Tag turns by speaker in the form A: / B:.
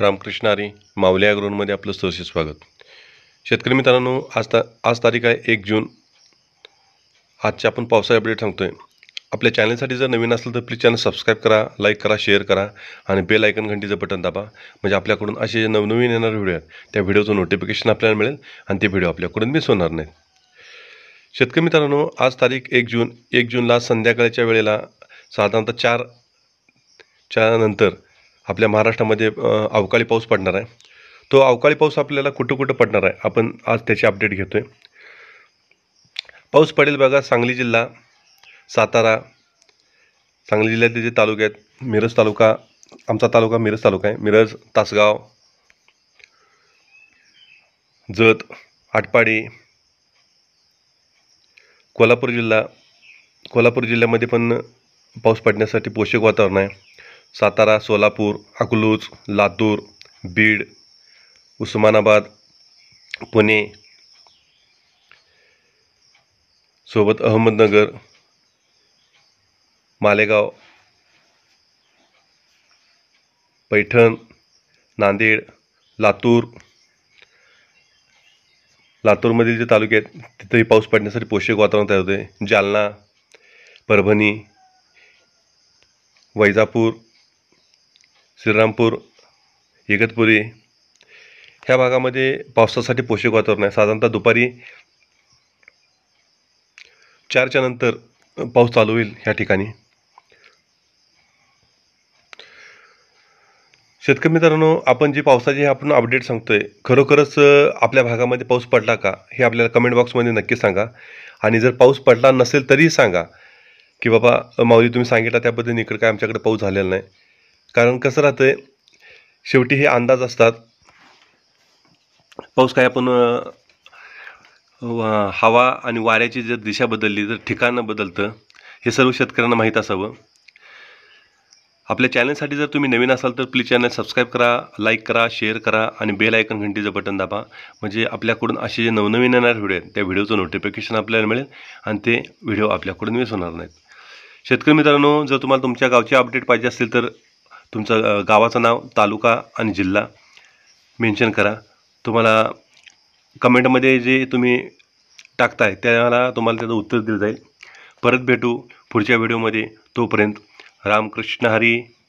A: रामकृष्ण आरे मावल्या ॲग्रोनमध्ये आपलं सहर्ष स्वागत शेतकरी मित्रांनो आज ता आज तारीख आहे एक जून आजचे आपण पावसाळी अपडेट सांगतो आहे आपल्या चॅनलसाठी जर नवीन असलं तर प्लीज चॅनल सबस्क्राईब करा लाईक करा शेअर करा आणि बेल आयकन घंटीचं बटन दाबा म्हणजे आपल्याकडून असे जे नवनवीन येणारे व्हिडिओ आहेत त्या व्हिडिओचं नोटिफिकेशन आपल्याला मिळेल आणि ते व्हिडिओ आपल्याकडून मिस होणार नाहीत शेतकरी मित्रांनो आज तारीख एक जून एक जूनला संध्याकाळच्या वेळेला साधारणतः चार च्या आपल्या महाराष्ट्रामध्ये अवकाळी पाऊस पडणार आहे तो अवकाळी पाऊस आपल्याला कुठं कुठं पडणार आहे आपण आज त्याची अपडेट घेतो आहे पाऊस पडेल बघा सांगली जिल्हा सातारा सांगली जिल्ह्यातले जे तालुके आहेत मिरज तालुका आमचा तालुका मिरज तालुका आहे मिरज तासगाव जत आटपाडी कोल्हापूर जिल्हा कोल्हापूर जिल्ह्यामध्ये पण पाऊस पडण्यासाठी पोषक वातावरण आहे सातारा सोलापूर अकलूज लातूर बीड उस्मानाबाद पुणे सोबत अहमदनगर मालेगाव पैठण नांदेड लातूर लातूरमधील जे तालुके आहेत तिथेही पाऊस पडण्यासाठी पोषक वातावरण तयार होते जालना परभणी वैजापूर श्रीरामपूर इगतपुरी ह्या भागामध्ये पावसासाठी पोषक वातावरण आहे साधारणतः दुपारी चारच्या नंतर पाऊस चालू होईल ह्या ठिकाणी शेतकरी मित्रांनो आपण जे पावसाचे आपण अपडेट सांगतो आहे खरोखरच आपल्या भागामध्ये पाऊस पडला का हे आपल्याला कमेंट बॉक्समध्ये नक्की सांगा आणि जर पाऊस पडला नसेल तरीही सांगा की बाबा माऊली तुम्ही सांगितलं त्याबद्दल इकडे काय आमच्याकडे पाऊस झालेला नाही कारण कसं राहतं शेवटी हे अंदाज असतात पाऊस काय आपण हवा आणि वाऱ्याची जर दिशा बदलली तर ठिकाणं बदलतं हे सर्व शेतकऱ्यांना माहीत असावं आपल्या चॅनलसाठी जर तुम्ही नवीन असाल तर प्लीज चॅनल सबस्क्राईब करा लाईक करा शेअर करा आणि बेल आयकन घंटीचं बटन दाबा म्हणजे आपल्याकडून असे जे नवनवीन येणारे व्हिडिओ आहेत त्या व्हिडिओचं नोटिफिकेशन आपल्याला मिळेल आणि ते व्हिडिओ आपल्याकडून मिस होणार नाहीत शेतकरी मित्रांनो जर तुम्हाला तुमच्या गावचे अपडेट पाहिजे असतील तर तुमचं गावाचं नाव तालुका आणि जिल्हा मेन्शन करा तुम्हाला कमेंटमध्ये जे तुम्ही टाकताय त्याला तुम्हाला त्याचं उत्तर दिलं जाईल परत भेटू पुढच्या व्हिडिओमध्ये तोपर्यंत रामकृष्ण हरी